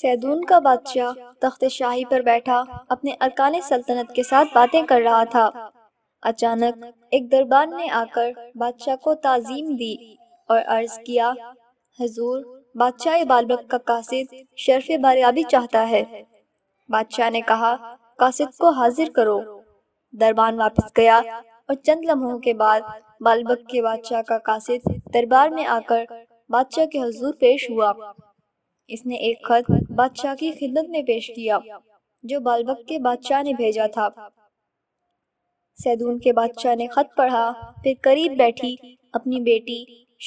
सैदून का बादशाह तख्त शाही पर बैठा अपने अरकान सल्तनत के साथ बातें कर रहा था अचानक एक दरबार ने आकर बादशाह को ताजीम दी और अर्ज किया हजूर बादशाह बालबक का कासिद शर्फ बारियाबी चाहता है बादशाह ने कहा कासिद को हाजिर करो दरबान वापस गया और चंद लम्हों के बाद बालबक के बादशाह का कासिद दरबार में आकर बादशाह के हजूर पेश हुआ इसने एक खत बादशाह की खिदमत में पेश किया जो बालबक के बादशाह ने भेजा था सैदून के बादशाह ने खत पढ़ा फिर करीब बैठी अपनी बेटी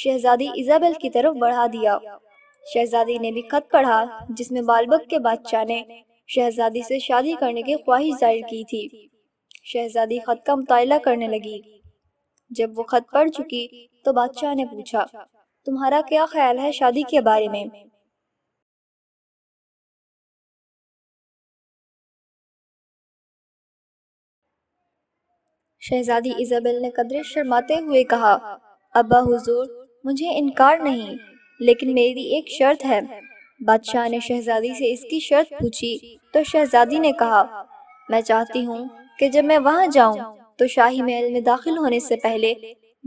शहजादी इजाबेल की तरफ बढ़ा दिया शहजादी ने भी खत पढ़ा जिसमें बालबक के बादशाह ने शहजादी से शादी करने की ख्वाहिश जाहिर की थी शहजादी खत का मुताला करने लगी जब वो खत पढ़ चुकी तो बादशाह ने पूछा तुम्हारा क्या ख्याल है शादी के बारे में शहजादी इजाबेल ने कदरे शर्माते हुए कहा अब्बा हुजूर मुझे इनकार नहीं लेकिन मेरी एक शर्त है बादशाह ने शहजादी से इसकी शर्त पूछी तो शहजादी ने कहा मैं चाहती हूँ कि जब मैं वहाँ जाऊँ तो शाही महल में दाखिल होने से पहले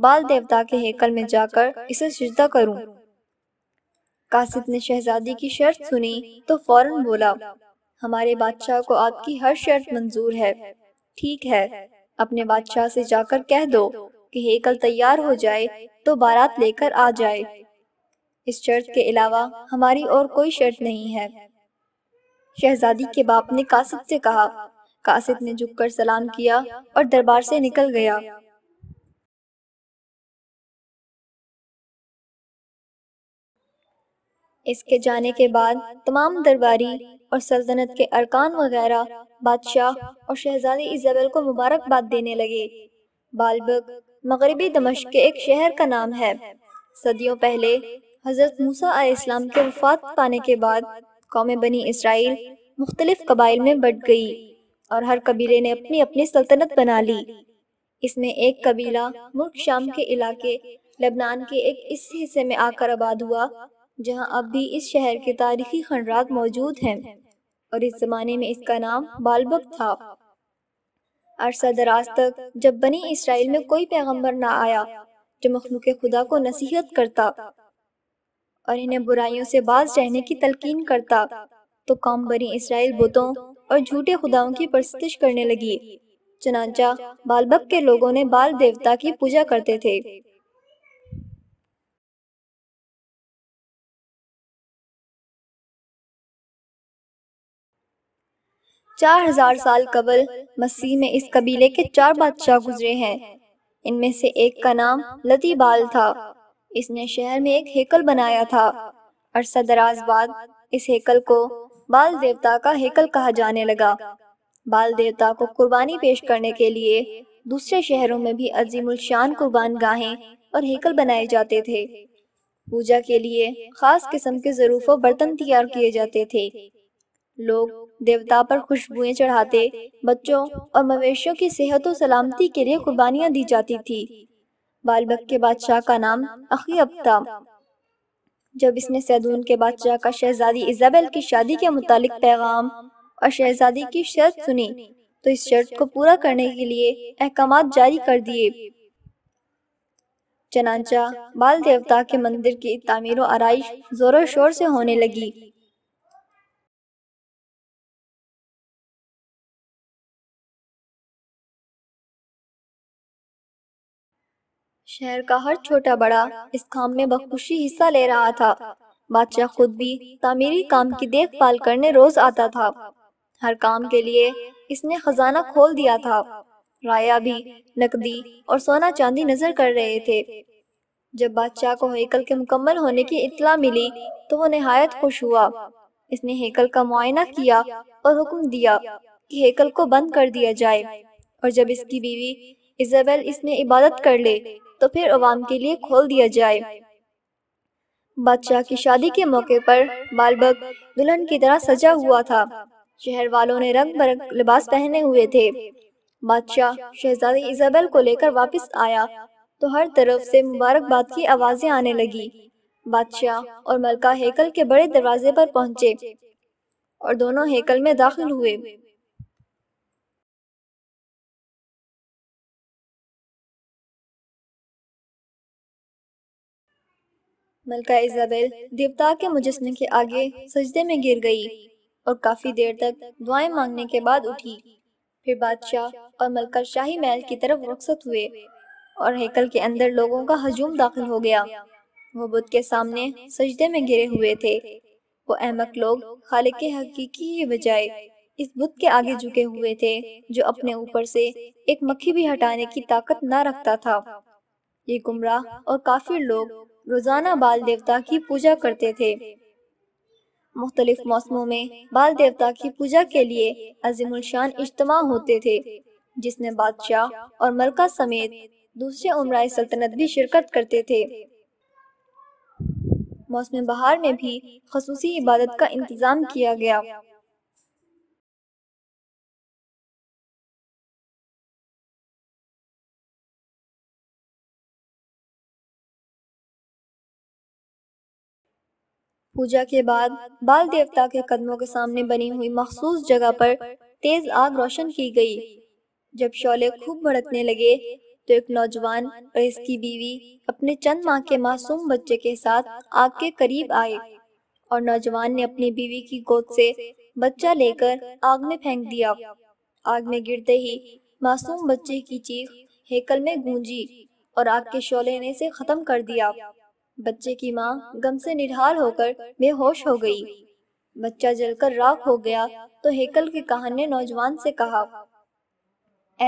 बाल देवता के हेकल में जाकर इसे सजदा करूँ कासिद ने शहजादी की शर्त सुनी तो फौरन बोला हमारे बादशाह को आपकी हर शर्त मंजूर है ठीक है अपने बादशाह से जाकर कह दो कि हेकल तैयार हो जाए तो बारात लेकर आ जाए इस शर्त के अलावा हमारी और कोई शर्त नहीं है शहजादी के बाप ने कासिद से कहा कासिद ने झुककर सलाम किया और दरबार से निकल गया इसके जाने के बाद तमाम दरबारी और सल्तनत के अरकान वगैरह बादशाह और शहजादी इजाबेल को मुबारकबाद देने लगे बालबक मगरबी दमश के एक शहर का नाम है सदियों पहले हज़रत मूसा इस्लाम के वफात पाने के बाद कौम बनी इसराइल मुख्तलिफ कबाइल में बट गई और हर कबीले ने अपनी अपनी सल्तनत बना ली इसमें एक कबीला मुल्क शाम के इलाके लेबनान के एक इस हिस्से में आकर आबाद हुआ जहां अब भी इस शहर के तारीखी खंडरात मौजूद हैं और इस ज़माने में इसका नाम बालबक था अरसा दराज तक जब बनी इसराइल में कोई पैगंबर ना आया जो मखलूक खुदा को नसीहत करता और इन्हें बुराइयों से बाज रहने की तलकीन करता तो कौम बनी इसराइल बुतों और झूठे खुदाओं की परस्तिश करने लगी चनाचा बालबक के लोगों ने बाल देवता की पूजा करते थे चार हजार साल कबल मसीह में इस कबीले के चार बादशाह गुजरे हैं इनमें से एक का नाम लतीबाल था इसने शहर में एक हेकल बनाया था अरसा दराज बाद इस हेकल को बाल देवता का हेकल कहा जाने लगा बाल देवता को कुर्बानी पेश करने के लिए दूसरे शहरों में भी अजीमुल शान कुर्बान गाहें और हेकल बनाए जाते थे पूजा के लिए खास किस्म के जरूफों बर्तन तैयार किए जाते थे लोग देवता पर खुशबुएं चढ़ाते बच्चों और मवेशियों की सेहत और सलामती के लिए कुर्बानियां दी जाती थी बालबक के बादशाह का नाम अखीब था जब इसने सैदून के बादशाह का शहजादी इजाबेल की शादी के मुतालिक पैगाम और शहजादी की शर्त सुनी तो इस शर्त को पूरा करने के लिए अहकाम जारी कर दिए चनाचा बाल देवता के मंदिर की तामीर आरइश जोरों शोर से होने लगी शहर का हर छोटा बड़ा इस काम में बखुशी हिस्सा ले रहा था बादशाह खुद भी तामीरी काम की देखभाल करने रोज आता था हर काम के लिए इसने खजाना खोल दिया था राया भी नकदी और सोना चांदी नजर कर रहे थे जब बादशाह को हेकल के मुकम्मल होने की इतला मिली तो वो नहायत खुश हुआ इसने हेकल का मुआयना किया और हुक्म दिया कि हेकल को बंद कर दिया जाए और जब इसकी बीवी इजाबेल इसमें इबादत कर ले तो फिर अवाम के लिए खोल दिया जाए बादशाह की शादी के मौके पर बालबक दुल्हन की तरह सजा हुआ था शहर वालों ने रंग बरंग लिबास पहने हुए थे बादशाह शहजादी इजाबेल को लेकर वापस आया तो हर तरफ से मुबारकबाद की आवाजें आने लगी बादशाह और मलका हेकल के बड़े दरवाजे पर पहुंचे और दोनों हेकल में दाखिल हुए मलका इजाबेल देवता के मुजस्मे के आगे सजदे में गिर गई और काफी देर तक दुआएं मांगने के बाद उठी फिर बादशाह और मलका शाही महल की तरफ रुखसत हुए और हेकल के अंदर लोगों का हजूम दाखिल हो गया वो बुद्ध के सामने सजदे में गिरे हुए थे वो अहमक लोग खाले के हकीकी बजाय इस बुद्ध के आगे झुके हुए थे जो अपने ऊपर से एक मक्खी भी हटाने की ताकत न रखता था ये गुमराह और काफिर लोग रोज़ाना बाल देवता की पूजा करते थे मुख्तलिफ मौसमों में बाल देवता की पूजा के लिए शान इज्तम होते थे जिसमें बादशाह और मलका समेत दूसरे उमराई सल्तनत भी शिरकत करते थे मौसम बहार में भी खसूसी इबादत का इंतज़ाम किया गया पूजा के बाद बाल देवता के कदमों के सामने बनी हुई मखसूस जगह पर तेज आग रोशन की गई जब शोले खूब भड़कने लगे तो एक नौजवान और इसकी बीवी अपने चंद माह के मासूम बच्चे के साथ आग के करीब आए और नौजवान ने अपनी बीवी की गोद से बच्चा लेकर आग में फेंक दिया आग में गिरते ही मासूम बच्चे की चीख हेकल में गूंजी और आग के शोले ने इसे खत्म कर दिया बच्चे की माँ गम से निढाल होकर बेहोश हो गई बच्चा जलकर राख हो गया तो हेकल के कहान ने नौजवान से कहा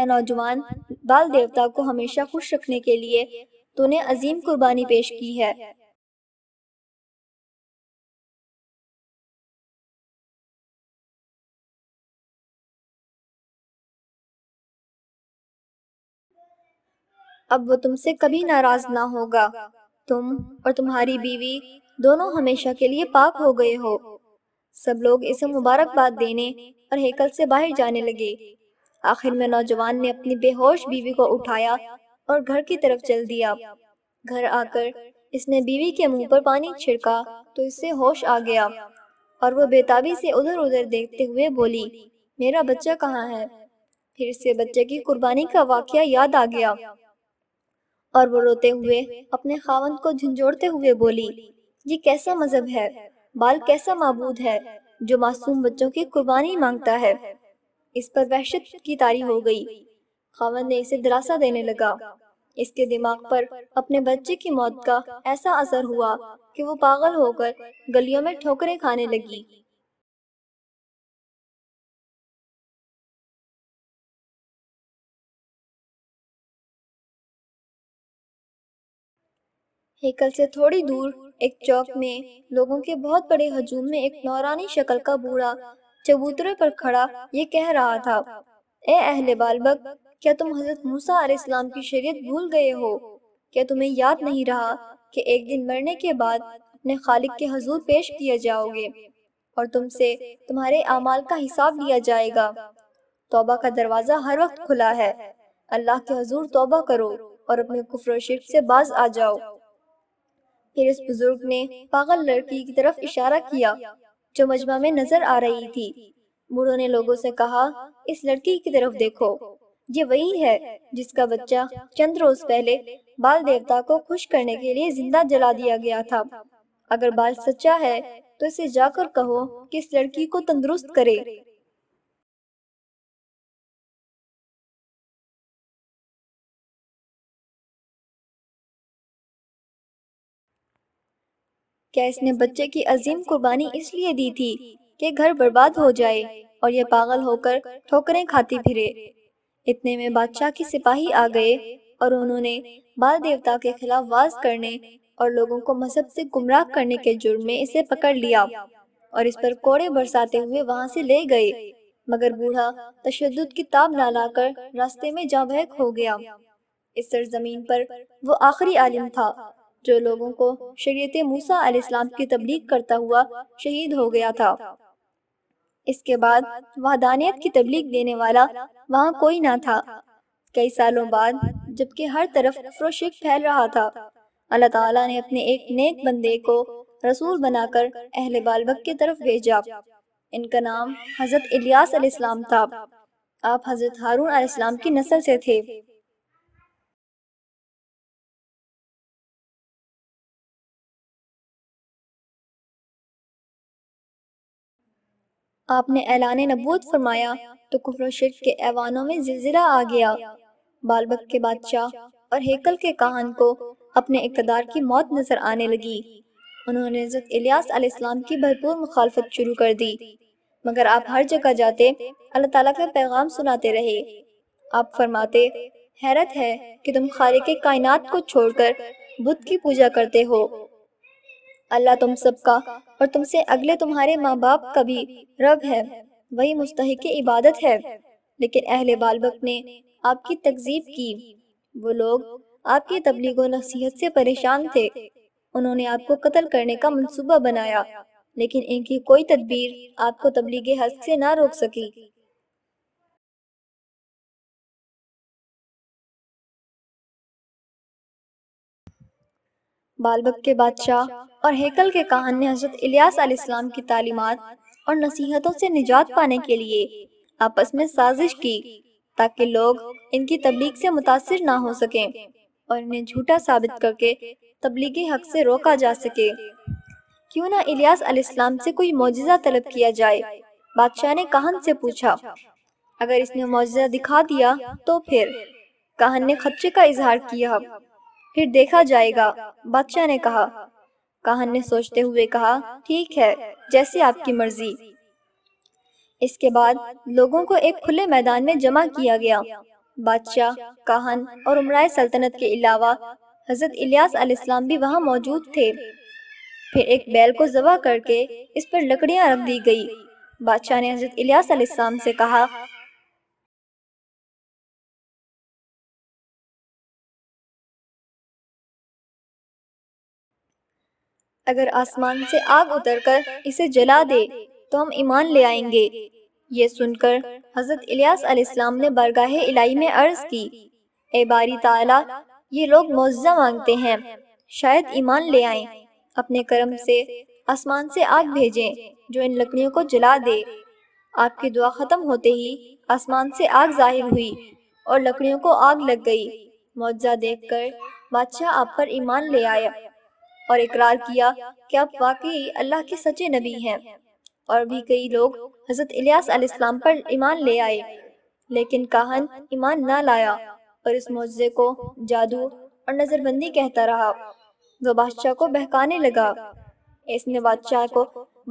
ए नौजवान बाल देवता को हमेशा खुश रखने के लिए तूने अजीम कुर्बानी पेश की है अब वो तुमसे कभी नाराज ना होगा तुम और तुम्हारी बीवी दोनों हमेशा के लिए पाक हो गए हो सब लोग इसे मुबारकबाद देने और हेकल से बाहर जाने लगे आखिर में नौजवान ने अपनी बेहोश बीवी को उठाया और घर की तरफ चल दिया घर आकर इसने बीवी के मुंह पर पानी छिड़का तो इससे होश आ गया और वो बेताबी से उधर उधर देखते हुए बोली मेरा बच्चा कहाँ है फिर से बच्चे की कुर्बानी का वाक्य याद आ गया और वो रोते हुए अपने खावन को झुंझोड़ते हुए बोली ये कैसा मजहब है बाल कैसा मबूद है जो मासूम बच्चों की कुर्बानी मांगता है इस पर वहशत की तारी हो गई खावन ने इसे दिलासा देने लगा इसके दिमाग पर अपने बच्चे की मौत का ऐसा असर हुआ कि वो पागल होकर गलियों में ठोकरें खाने लगी हेकल से थोड़ी दूर एक चौक में लोगों के बहुत बड़े हजूम में एक नौरानी शक्ल का बूढ़ा चबूतरे पर खड़ा ये कह रहा था ए अहले बालबक क्या तुम हजरत मूसा इस्लाम की शरीयत भूल गए हो क्या तुम्हें याद नहीं रहा कि एक दिन मरने के बाद अपने खालिक के हजूर पेश किए जाओगे और तुमसे तुम्हारे अमाल का हिसाब लिया जाएगा तोबा का दरवाज़ा हर वक्त खुला है अल्लाह के हजूर तोबा करो और अपने कुफर शिरक से बाज आ जाओ फिर इस बुजुर्ग ने पागल लड़की की तरफ इशारा किया जो मजमा में नजर आ रही थी बूढ़ो ने लोगों से कहा इस लड़की की तरफ देखो ये वही है जिसका बच्चा चंद रोज पहले बाल देवता को खुश करने के लिए जिंदा जला दिया गया था अगर बाल सच्चा है तो इसे जाकर कहो कि इस लड़की को तंदुरुस्त करे क्या इसने बच्चे की अजीम कुर्बानी इसलिए दी थी कि घर बर्बाद हो जाए और यह पागल होकर ठोकरें खाती फिरे इतने में बादशाह की सिपाही आ गए और उन्होंने बाल देवता के खिलाफ वाज करने और लोगों को मजहब से गुमराह करने के जुर्म में इसे पकड़ लिया और इस पर कोड़े बरसाते हुए वहां से ले गए मगर बूढ़ा तशद की ताब ना लाकर रास्ते में जा बहक हो गया इस सरजमीन पर वो आखिरी आलिम था जो लोगों को शरीत मूसा इस्लाम की तबलीग करता हुआ शहीद हो गया था इसके बाद वहदानियत की तबलीग देने वाला वहाँ कोई ना था कई सालों बाद जबकि हर तरफ फ्रोशिक फैल रहा था अल्लाह ताला ने अपने एक नेक बंदे को रसूल बनाकर अहल बालबक की तरफ भेजा इनका नाम हज़रत इलियास इस्लाम था आप हज़रत हारून इस्लाम की नस्ल से थे आपने ऐलान नबूत फरमाया तो कुफर शिरक के ऐवानों में जिलजिला आ गया बालबक के बादशाह और हेकल के कहान को अपने इकदार की मौत नजर आने लगी उन्होंने इलियासम की भरपूर मुखालफत शुरू कर दी मगर आप हर जगह जाते अल्लाह ताला का पैगाम सुनाते रहे आप फरमाते हैरत है कि तुम खाले के कायनात को छोड़कर बुद्ध की पूजा करते हो अल्लाह तुम सबका और तुमसे अगले तुम्हारे माँ बाप का भी रब है वही मुस्तक इबादत है लेकिन अहले बालबक ने आपकी तकजीब की वो लोग आपकी तबलीग नसीहत से परेशान थे उन्होंने आपको कत्ल करने का मनसूबा बनाया लेकिन इनकी कोई तदबीर आपको तबलीग हक से ना रोक सकी बालबक के बादशाह और हेकल के कहान ने हजरत इलियास आलाम की तालीमत और नसीहतों से निजात पाने के लिए आपस में साजिश की ताकि लोग इनकी तबलीग से मुतासर ना हो सकें और इन्हें झूठा साबित करके तबलीगी हक से रोका जा सके क्यों ना इलियास अलैहिस्सलाम से कोई मुआजा तलब किया जाए बादशाह ने कहन से पूछा अगर इसने मुआजा दिखा दिया तो फिर कहन ने खतरे का इजहार किया फिर देखा जाएगा बादशाह ने कहा काहन ने सोचते हुए कहा ठीक है जैसे आपकी मर्जी इसके बाद लोगों को एक खुले मैदान में जमा किया गया बादशाह काहन और उमराय सल्तनत के अलावा हजरत इलियास अलैहिस्सलाम भी वहाँ मौजूद थे फिर एक बैल को जबा करके इस पर लकड़ियाँ रख दी गई बादशाह ने हजरत इलियास अलैहिस्सलाम से कहा अगर आसमान से आग उतरकर इसे जला दे तो हम ईमान ले आएंगे ये सुनकर हजरत इलियास अलैहिस्सलाम ने बरगाह इलाही में अर्ज की ए बारी ताला ये लोग मुआवजा मांगते हैं शायद ईमान ले आए अपने कर्म से आसमान से आग भेजें जो इन लकड़ियों को जला दे आपकी दुआ ख़त्म होते ही आसमान से आग जाहिर हुई और लकड़ियों को आग लग गई मुआवजा देखकर बादशाह आप पर ईमान ले आया और इकरार किया कि आप वाकई अल्लाह के सच्चे नबी हैं और भी कई लोग हज़रत इलियास अलैहिस्सलाम पर ईमान ले आए लेकिन काहन ईमान ना लाया और इस मौजे को जादू और नज़रबंदी कहता रहा वह बादशाह को बहकाने लगा इसने बादशाह को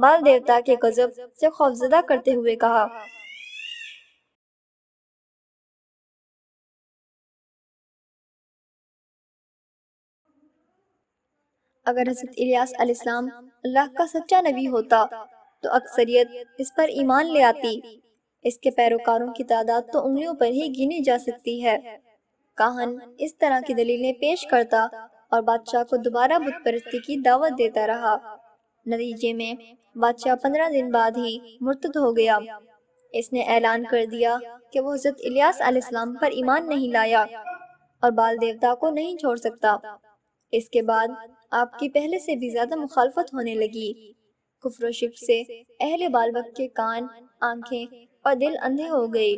बाल देवता के गजब से खौफजदा करते हुए कहा अगर हजरत इलियास अलैहिस्सलाम अल्लाह का सच्चा नबी होता तो अक्सरियत इस पर ईमान ले आती इसके पैरोकारों की तादाद तो उंगलियों पर ही गिनी जा सकती है काहन इस तरह की दलीलें पेश करता और बादशाह को दोबारा बुत परस्ती की दावत देता रहा नतीजे में बादशाह पंद्रह दिन बाद ही मुर्तद हो गया इसने ऐलान कर दिया कि वो हजरत इलियास अलैहिस्सलाम पर ईमान नहीं लाया और बाल देवता को नहीं छोड़ सकता इसके बाद आपकी पहले से भी ज्यादा मुखालफत होने लगी कुफर शिप से अहले बालबक के कान आंखें और दिल अंधे हो गए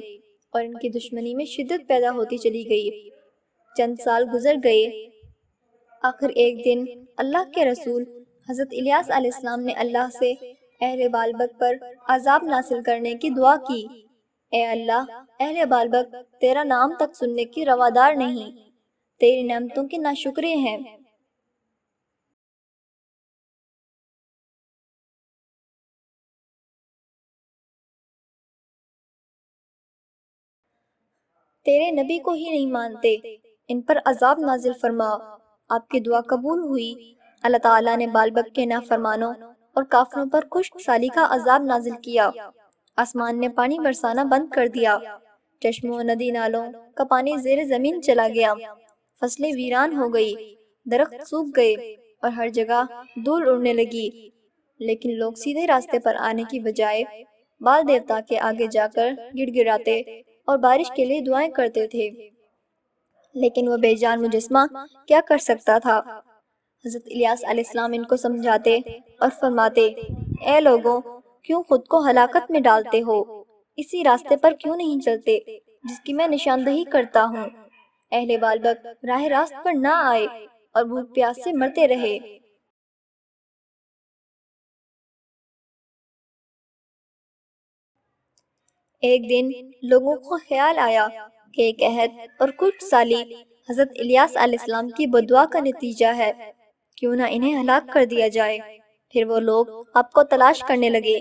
और इनकी दुश्मनी में शिद्दत पैदा होती चली गई चंद साल गुजर गए आखिर एक दिन अल्लाह के रसूल हज़रत इलियास आसमाम ने अल्लाह से अहल बालबक पर आज़ाब नासिल करने की दुआ की ए अल्लाह अहले बालबक तेरा नाम तक सुनने की रवादार नहीं तेरी नमतों के नाशुक्रे हैं तेरे नबी को ही नहीं मानते इन पर अजाब नाजिल फरमा आपकी दुआ कबूल हुई अल्लाह ताला ने बालबक के नाफरमानों और काफरों पर खुश साली का अजाब नाजिल किया आसमान ने पानी बरसाना बंद कर दिया चश्मों नदी नालों का पानी जेर जमीन चला गया फसलें वीरान हो गई दरख्त सूख गए और हर जगह धूल उड़ने लगी लेकिन लोग सीधे रास्ते पर आने की बजाय बाल देवता के आगे जाकर गिड़गिड़ाते और बारिश के लिए दुआएं करते थे लेकिन वह बेजान मुजस्मा क्या कर सकता था हजरत इलियास अलैहिस्सलाम इनको समझाते और फरमाते ए लोगों क्यों खुद को हलाकत में डालते हो इसी रास्ते पर क्यों नहीं चलते जिसकी मैं निशानदही करता हूँ अहले बालबक राह रास्त पर ना आए और भूख प्यास से मरते रहे एक दिन लोगों को ख्याल आया कि एक अहद और कुछ साली हजरत इलियास की बदुआ का नतीजा है क्यों ना इन्हें हलाक कर दिया जाए फिर वो लोग आपको तलाश करने लगे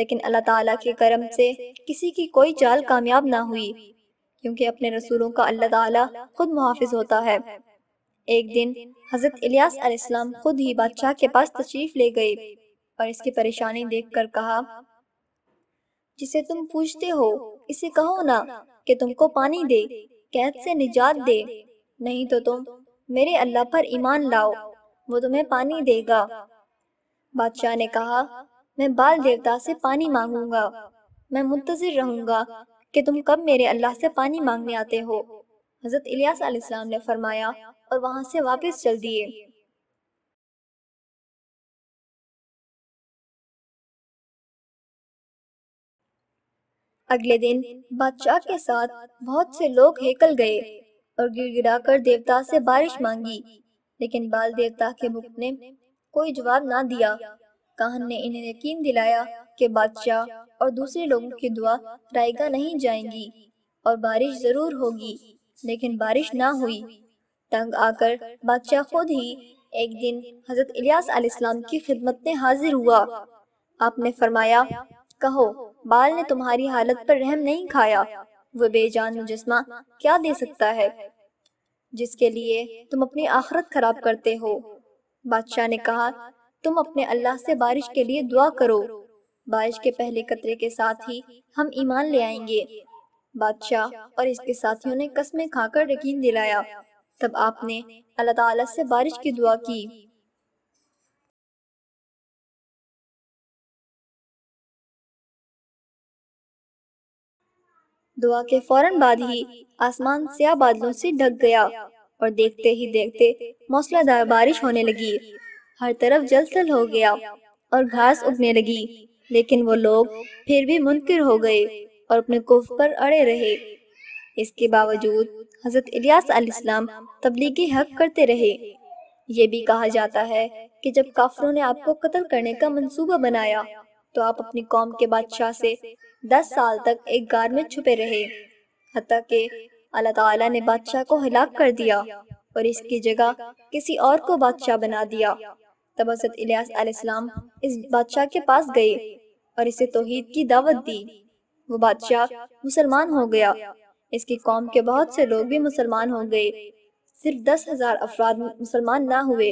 लेकिन अल्लाह ताला के करम से किसी की कोई चाल कामयाब ना हुई क्योंकि अपने रसूलों का अल्लाह ताला खुद मुहाफिज होता है एक दिन हजरत इलियास अलैहिस्सलाम खुद ही बादशाह के पास तशरीफ ले गए और इसकी परेशानी देखकर कहा जिसे तुम पूछते हो इसे कहो ना कि तुमको पानी दे कैद से निजात दे नहीं तो तुम मेरे अल्लाह पर ईमान लाओ वो तुम्हें पानी देगा बादशाह ने कहा मैं बाल देवता से पानी मांगूंगा मैं मुंतजर रहूंगा कि तुम कब मेरे अल्लाह से पानी मांगने आते हो हजरत इलियास ने फरमाया और वहां से वापस चल दिए अगले दिन बादशाह के साथ बहुत से लोग हेकल गए और गिड़गिड़ा कर देवता से बारिश मांगी लेकिन बाल देवता के मुख ने कोई जवाब ना दिया काहन ने इन्हें यकीन दिलाया कि बादशाह और दूसरे लोगों की दुआ रायगा नहीं जाएंगी और बारिश जरूर होगी लेकिन बारिश ना हुई तंग आकर बादशाह खुद ही एक दिन हजरत इलियास की खिदमत में हाजिर हुआ आपने फरमाया कहो बाल ने तुम्हारी हालत पर रहम नहीं खाया वह बेजान मुजस्मा क्या दे सकता है जिसके लिए तुम अपनी आखरत खराब करते हो बादशाह ने कहा तुम अपने अल्लाह से बारिश के लिए दुआ करो बारिश के पहले कतरे के साथ ही हम ईमान ले आएंगे बादशाह और इसके साथियों ने कसमें खाकर यकीन दिलाया तब आपने अल्लाह ताला से बारिश की दुआ की दुआ के फौरन बाद ही आसमान स्या बादलों से ढक गया और देखते ही देखते मौसलाधार बारिश होने लगी हर तरफ जलसल हो गया और घास उगने लगी लेकिन वो लोग फिर भी मुनकर हो गए और अपने कुफ पर अड़े रहे इसके बावजूद हजरत इलियास अलैहिस्सलाम तबलीगी हक करते रहे ये भी कहा जाता है कि जब काफरों ने आपको कत्ल करने का मंसूबा बनाया तो आप अपनी कौम के बादशाह से दस साल तक एक गार में छुपे रहे हती के अल्लाह ताला ने बादशाह को हलाक कर दिया और इसकी जगह किसी और को बादशाह बना दिया तब हजरत इलियासम इस बादशाह के पास गए और इसे तोहहीद की दावत दी वो बादशाह मुसलमान हो गया इसकी कौम के बहुत से लोग भी मुसलमान हो गए सिर्फ दस हजार अफराद मुसलमान ना हुए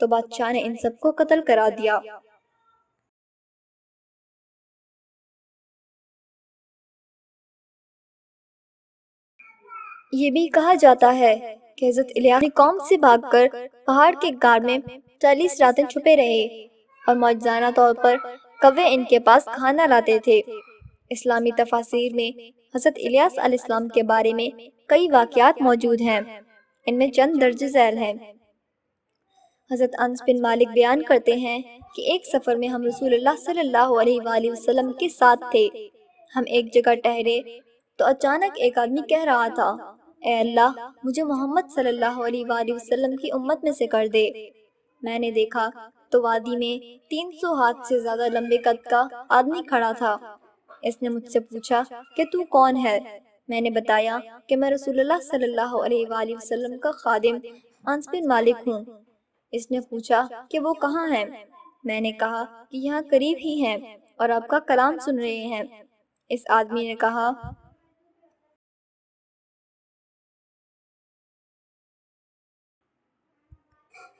तो बादशाह ने इन सबको कत्ल करा दिया ये भी कहा जाता है कि हजरत इलिया ने कौम से भागकर पहाड़ के गार में चालीस रातें छुपे रहे और मौजाना तौर पर कवे इनके पास खाना लाते थे इस्लामी तफासिर में हजरत इलियासम के बारे में कई वाकत मौजूद हैं इनमें चंद दर्ज झैल हैं हज़रत अंस बिन मालिक बयान करते हैं कि एक सफ़र में हम रसूल सलम के साथ थे हम एक जगह ठहरे तो अचानक एक आदमी कह रहा था ए अल्लाह मुझे मोहम्मद सल्लल्लाहु अलैहि वसल्लम की उम्मत में से कर दे मैंने देखा तो वादी में 300 हाथ से ज्यादा लंबे कद का आदमी खड़ा था इसने मुझसे पूछा कि तू कौन है मैंने बताया कि मैं रसूलुल्लाह सल्लल्लाहु अलैहि वसल्लम का खादिम अंस बिन मालिक हूँ इसने पूछा कि वो कहाँ हैं मैंने कहा कि यहाँ करीब ही हैं और आपका कलाम सुन रहे हैं इस आदमी ने कहा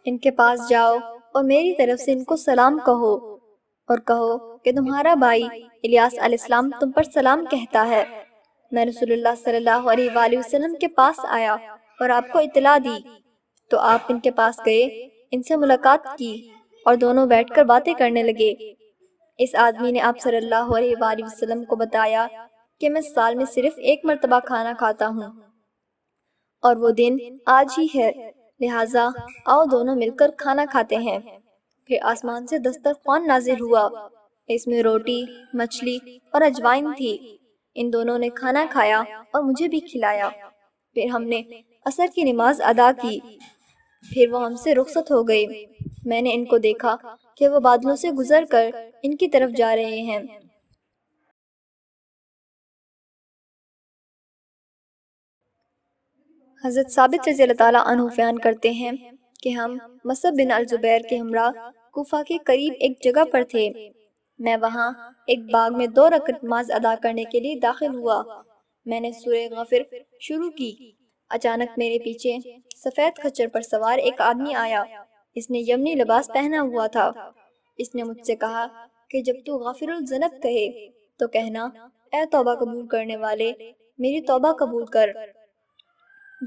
इनके पास जाओ और मेरी तरफ से इनको सलाम कहो और कहो कि तुम्हारा भाई इलियास अलैहिस्सलाम तुम पर सलाम कहता है मैं रसूलुल्लाह सल्लल्लाहु अलैहि वसल्लम के पास आया और आपको इतला दी तो आप इनके पास गए इनसे मुलाकात की और दोनों बैठकर बातें करने लगे इस आदमी ने आप सल्लल्लाहु अलैहि वसल्लम को बताया कि मैं साल में सिर्फ एक मरतबा खाना खाता हूँ और वो दिन आज ही है लिहाजा आओ दोनों मिलकर खाना खाते हैं फिर आसमान से दस्तर कौन नाजिल हुआ इसमें रोटी मछली और अजवाइन थी इन दोनों ने खाना खाया और मुझे भी खिलाया फिर हमने असर की नमाज अदा की फिर वो हमसे रुखसत हो गई मैंने इनको देखा कि वो बादलों से गुजर कर इनकी तरफ जा रहे हैं हज़रत साबित रजी तु बयान करते हैं कि हम मसब बिन अलजुबैर के हमरा कुफा के करीब एक जगह पर थे मैं वहाँ एक बाग में दो रकत नमाज अदा करने के लिए दाखिल हुआ मैंने सूर्य गफिर शुरू की अचानक मेरे पीछे सफ़ेद खच्चर पर सवार एक आदमी आया इसने यमनी लिबास पहना हुआ था इसने मुझसे कहा कि जब तू गफिरजनब कहे तो कहना ए तोबा कबूल करने वाले मेरी तोबा कबूल कर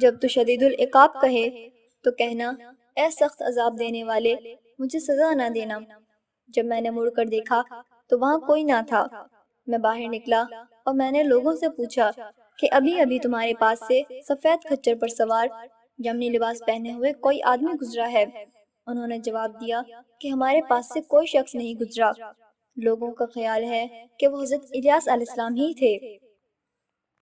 जब तू तो शदीदुल्काब कहे तो कहना ऐ सख्त अजाब देने वाले मुझे सजा ना देना जब मैंने मुड़कर देखा तो वहाँ कोई ना था मैं बाहर निकला और मैंने लोगों से पूछा कि अभी अभी तुम्हारे पास से सफेद खच्चर पर सवार जमनी लिबास पहने हुए कोई आदमी गुजरा है उन्होंने जवाब दिया कि हमारे पास से कोई शख्स नहीं गुजरा लोगों का ख्याल है कि वो हजरत इलियास ही थे